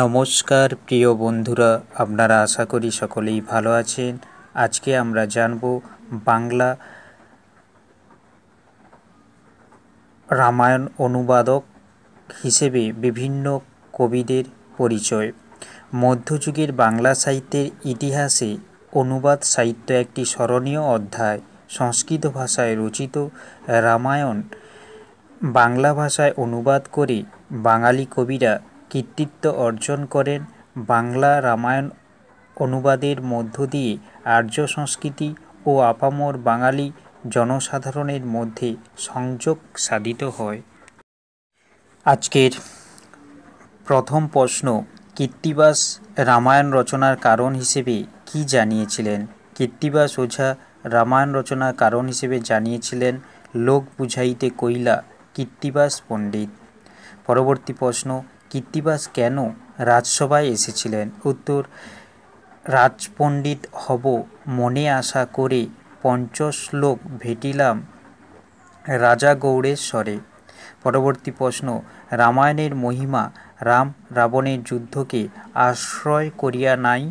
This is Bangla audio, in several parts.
নমস্কার প্রিয় বন্ধুরা আপনারা আশা করি সকলেই ভালো আছেন আজকে আমরা জানব বাংলা রামায়ণ অনুবাদক হিসেবে বিভিন্ন কবিদের পরিচয় মধ্যযুগের বাংলা সাহিত্যের ইতিহাসে অনুবাদ সাহিত্য একটি স্মরণীয় অধ্যায় সংস্কৃত ভাষায় রচিত রামায়ণ বাংলা ভাষায় অনুবাদ করে বাঙালি কবিরা কৃতিত্ব অর্জন করেন বাংলা রামায়ণ অনুবাদের মধ্য দিয়ে আর্য সংস্কৃতি ও আপামর বাঙালি জনসাধারণের মধ্যে সংযোগ সাধিত হয় আজকের প্রথম প্রশ্ন কীর্তিবাস রামায়ণ রচনার কারণ হিসেবে কি জানিয়েছিলেন কীর্তিবাস ওঝা রামায়ণ রচনার কারণ হিসেবে জানিয়েছিলেন লোক বুঝাইতে কইলা কীর্তিবাস পণ্ডিত পরবর্তী প্রশ্ন কীর্তিবাস কেন রাজসভায় এসেছিলেন উত্তর রাজপণ্ডিত হব মনে আশা করে পঞ্চশ্লোক ভেটিলাম রাজা গৌড়েশ্বরে পরবর্তী প্রশ্ন রামায়ণের মহিমা রাম রাবণের যুদ্ধকে আশ্রয় করিয়া নাই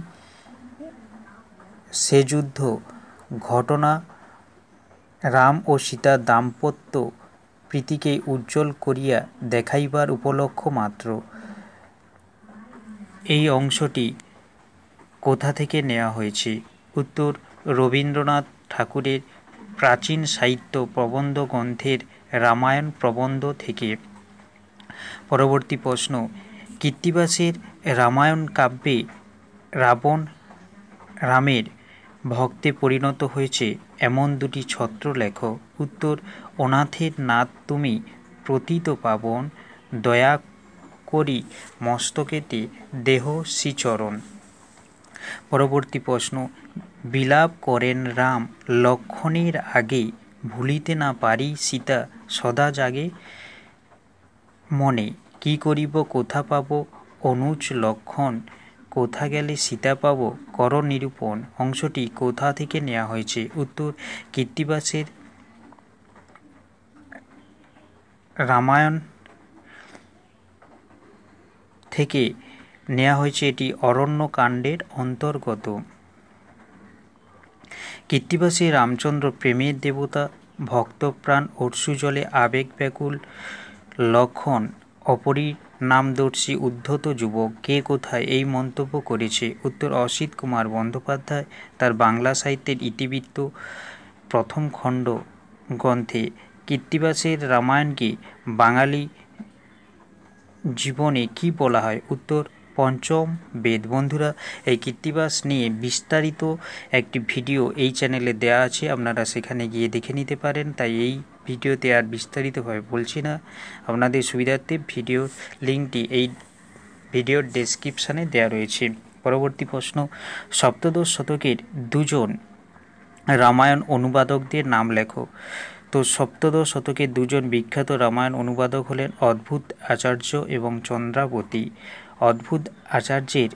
সে যুদ্ধ ঘটনা রাম ও সীতা দাম্পত্য প্রীতিকে উজ্জ্বল করিয়া দেখাইবার উপলক্ষ মাত্র এই অংশটি কোথা থেকে নেওয়া হয়েছে উত্তর রবীন্দ্রনাথ ঠাকুরের প্রাচীন সাহিত্য প্রবন্ধ গ্রন্থের রামায়ণ প্রবন্ধ থেকে পরবর্তী প্রশ্ন কীর্তিবাসের রামায়ণ কাব্যে রাবণ রামের ভক্তে পরিণত হয়েছে এমন দুটি ছত্র লেখ উত্তর অনাথের নাথ তুমি প্রতীত পাবন দয়া করি মস্তকেতে দেহ সিচরণ পরবর্তী প্রশ্ন বিলাপ করেন রাম লক্ষণের আগে ভুলিতে না পারি সীতা সদা জাগে মনে কি করিব কোথা পাব অনুজ লক্ষণ কোথা গেলে সীতা পাব কর নিরূপণ অংশটি কোথা থেকে নেওয়া হয়েছে উত্তর কীর্তিবাসের রামায়ণ থেকে নেওয়া হয়েছে এটি অরণ্য কাণ্ডের অন্তর্গত কীর্তিবাসী রামচন্দ্র প্রেমের দেবতা ভক্তপ্রাণ অর্সুজলে আবেগ ব্যাকুল লক্ষণ অপরি নামদর্শী উদ্ধত যুবক কে কোথায় এই মন্তব্য করেছে উত্তর অসিত কুমার বন্দ্যোপাধ্যায় তার বাংলা সাহিত্যের ইতিবৃত্ত প্রথম খণ্ড গ্রন্থে কীর্তিবাসের রামায়ণকে বাঙালি জীবনে কি বলা হয় উত্তর পঞ্চম বেদ বন্ধুরা এই কীর্তিবাস নিয়ে বিস্তারিত একটি ভিডিও এই চ্যানেলে দেয়া আছে আপনারা সেখানে গিয়ে দেখে নিতে পারেন তাই এই ভিডিওতে আর বিস্তারিতভাবে বলছি না আপনাদের সুবিধার্থে ভিডিও লিঙ্কটি এই ভিডিওর ডেসক্রিপশানে দেয়া রয়েছে পরবর্তী প্রশ্ন সপ্তদশ শতকের দুজন রামায়ণ অনুবাদকদের নাম লেখো তো সপ্তদশ শতকে দুজন বিখ্যাত রামায়ণ অনুবাদক হলেন অদ্ভুত আচার্য এবং চন্দ্রাবতী অদ্ভুত আচার্যের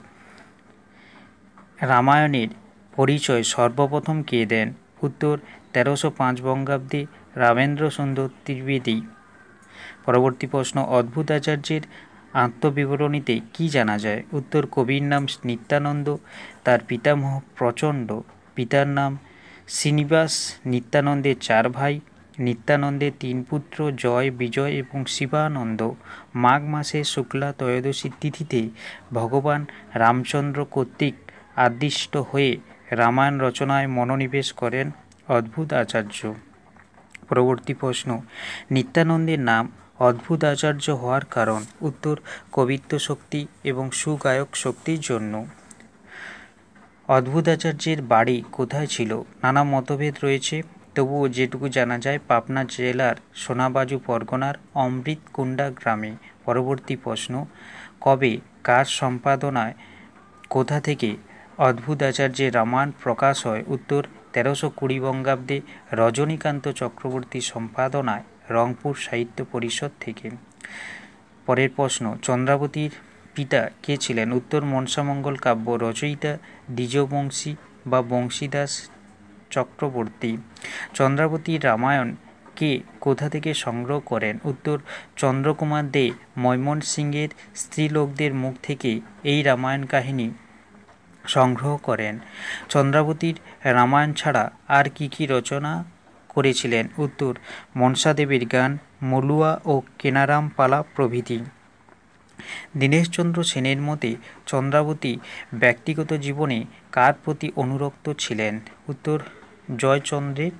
রামায়ণের পরিচয় সর্বপ্রথম কে দেন উত্তর তেরোশো পাঁচ বঙ্গাব্দে রামেন্দ্র সুন্দর ত্রিবেদী পরবর্তী প্রশ্ন অদ্ভুত আচার্যের আত্মবিবরণীতে কি জানা যায় উত্তর কবির নাম নিত্যানন্দ তার পিতামহ প্রচণ্ড পিতার নাম শ্রীনিবাস নিত্যানন্দের চার ভাই নিত্যানন্দের তিন পুত্র জয় বিজয় এবং শিবানন্দ মাঘ মাসে শুক্লা ত্রয়োদশী তিথিতে ভগবান রামচন্দ্র কর্তৃক আদিষ্ট হয়ে রামায়ণ রচনায় মনোনিবেশ করেন অদ্ভুত আচার্য পরবর্তী প্রশ্ন নিত্যানন্দের নাম অদ্ভুত আচার্য হওয়ার কারণ উত্তর কবিত্ব শক্তি এবং সুগায়ক শক্তির জন্য অদ্ভুত আচার্যের বাড়ি কোথায় ছিল নানা মতভেদ রয়েছে তবুও যেটুকু জানা যায় পাবনা জেলার সোনাবাজু পরগনার অমৃতকুণ্ডা গ্রামে পরবর্তী প্রশ্ন কবে কাজ সম্পাদনায় কোথা থেকে অদ্ভুত আচার্যের রামায়ণ প্রকাশ হয় উত্তর তেরোশো কুড়ি বঙ্গাব্দে রজনীকান্ত চক্রবর্তী সম্পাদনায় রংপুর সাহিত্য পরিষদ থেকে পরের প্রশ্ন চন্দ্রাবতীর পিতা কে ছিলেন উত্তর মনসামঙ্গল কাব্য রচয়িতা দ্বিজবংশী বা বংশীদাস চক্রবর্তী চন্দ্রাবতী রামায়ণ কে কোথা থেকে সংগ্রহ করেন উত্তর চন্দ্রকুমার দে ময়মনসিংহের স্ত্রীলোকদের মুখ থেকে এই রামায়ণ কাহিনী সংগ্রহ করেন চন্দ্রাবতীর রামায়ণ ছাড়া আর কি কি রচনা করেছিলেন উত্তর মনসাদেবীর গান মলুয়া ও কেনারাম পালা প্রভৃতি দীনেশচন্দ্র সেনের মতে চন্দ্রাবতী ব্যক্তিগত জীবনে কার প্রতি অনুরক্ত ছিলেন উত্তর জয়চন্দ্রের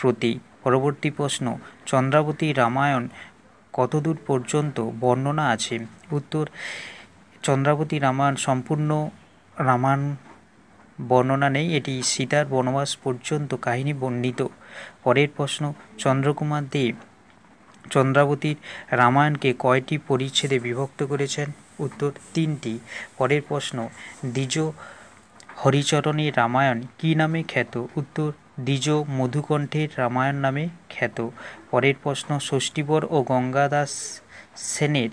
প্রতি পরবর্তী প্রশ্ন চন্দ্রাবতী রামায়ণ কতদূর পর্যন্ত বর্ণনা আছে উত্তর চন্দ্রাবতী রামায়ণ সম্পূর্ণ রামায়ণ বর্ণনা নেই এটি সীতার বনবাস পর্যন্ত কাহিনী বর্ণিত পরের প্রশ্ন চন্দ্রকুমার দেব চন্দ্রাবতীর রামায়ণকে কয়টি পরিচ্ছেদে বিভক্ত করেছেন উত্তর তিনটি পরের প্রশ্ন দ্বিজ হরিচরণের রামায়ণ কি নামে খ্যাত উত্তর দ্বিজ মধুকণ্ঠের রামায়ণ নামে খ্যাত পরের প্রশ্ন ষষ্ঠীবর ও গঙ্গাদাস সেনের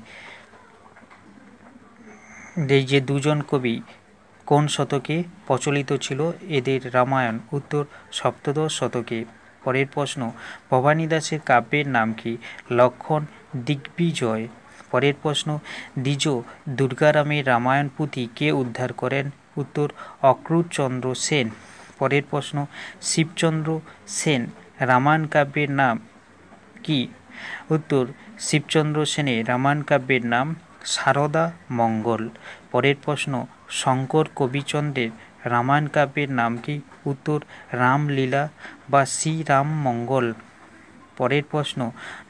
যে দুজন কবি কোন শতকে প্রচলিত ছিল এদের রামায়ণ উত্তর সপ্তদশ শতকে পরের প্রশ্ন ভবানী দাসের কাব্যের নাম কি লক্ষণ দিগ্বিজয় পরের প্রশ্ন দ্বিজ দুর্গারামের রামায়ণ পুঁথি কে উদ্ধার করেন উত্তর অক্রুচন্দ্র সেন পরের প্রশ্ন শিবচন্দ্র সেন রামায়ণ কাব্যের নাম কি উত্তর শিবচন্দ্র সেনের রামায়ণ কাব্যের নাম সারদা মঙ্গল পরের প্রশ্ন শঙ্কর কবিচন্দ্রের রামায়ণ কাব্যের নাম কি উত্তর রামলীলা বা শ্রীরাম মঙ্গল পরের প্রশ্ন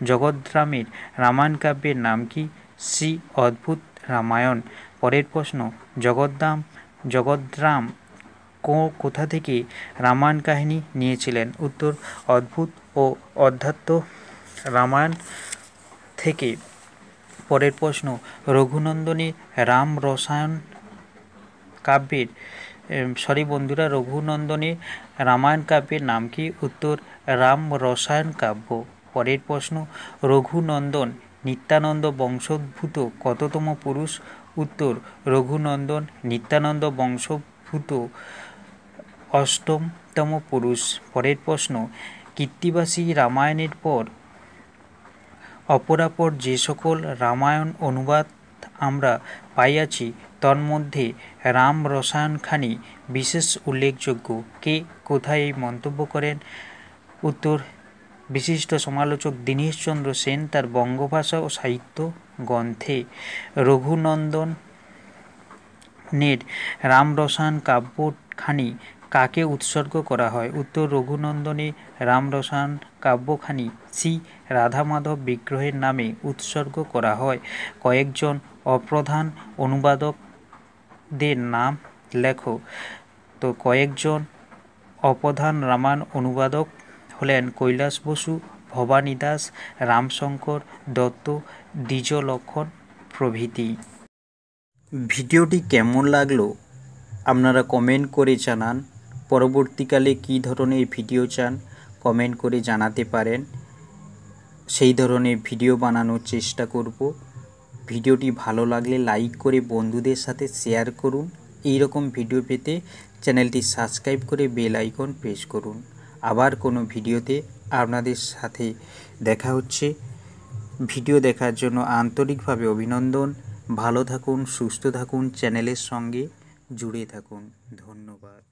জগদ্রামের রামায়ণ কাব্যের নাম কি শ্রী অদ্ভুত রামায়ণ পরের প্রশ্ন জগদ্দাম জগদ্রাম কোথা থেকে রামায়ণ কাহিনী নিয়েছিলেন উত্তর অদ্ভুত ও অধ্যাত্ম রামায়ণ থেকে পরের প্রশ্ন রঘুনন্দনী রাম রসায়ন কাব্যের সরি বন্ধুরা রঘুনন্দনী রামায়ণ কাব্যের নাম কি উত্তর রাম রসায়ন কাব্য পরের প্রশ্ন রঘুনন্দন নিত্যানন্দ বংশোদ্ভূত কততম পুরুষ উত্তর রঘুনন্দন নিত্যানন্দ বংশোদ্ভূত অষ্টমতম পুরুষ পরের প্রশ্ন কীর্তিবাসী রামায়ণের পর অপরাপর যে সকল রামায়ণ অনুবাদ আমরা পাইয়াছি তন্মধ্যে রাম রসায়ন খানি বিশেষ উল্লেখযোগ্য কে কোথায় এই মন্তব্য করেন উত্তর বিশিষ্ট সমালোচক দীনেশচন্দ্র সেন তার বঙ্গভাষা ও সাহিত্য গ্রন্থে রঘুনন্দন নের রাম রসায়ন কাব্যখানি কাকে উৎসর্গ করা হয় উত্তর রঘুনন্দনী রামরসান কাব্যখানি শ্রী রাধামাধব বিগ্রহের নামে উৎসর্গ করা হয় কয়েকজন অপ্রধান অনুবাদকদের নাম লেখো তো কয়েকজন অপ্রধান রামায়ণ অনুবাদক হলেন কৈলাস বসু ভবানী দাস রামশঙ্কর দত্ত দ্বিজলক্ষণ প্রভৃতি ভিডিওটি কেমন লাগলো আপনারা কমেন্ট করে জানান পরবর্তীকালে কি ধরনের ভিডিও চান কমেন্ট করে জানাতে পারেন সেই ধরনের ভিডিও বানানোর চেষ্টা করব ভিডিওটি ভালো লাগলে লাইক করে বন্ধুদের সাথে শেয়ার করুন এই রকম ভিডিও পেতে চ্যানেলটি সাবস্ক্রাইব করে বেল আইকন প্রেস করুন আবার কোনো ভিডিওতে আপনাদের সাথে দেখা হচ্ছে ভিডিও দেখার জন্য আন্তরিকভাবে অভিনন্দন ভালো থাকুন সুস্থ থাকুন চ্যানেলের সঙ্গে জুড়ে থাকুন ধন্যবাদ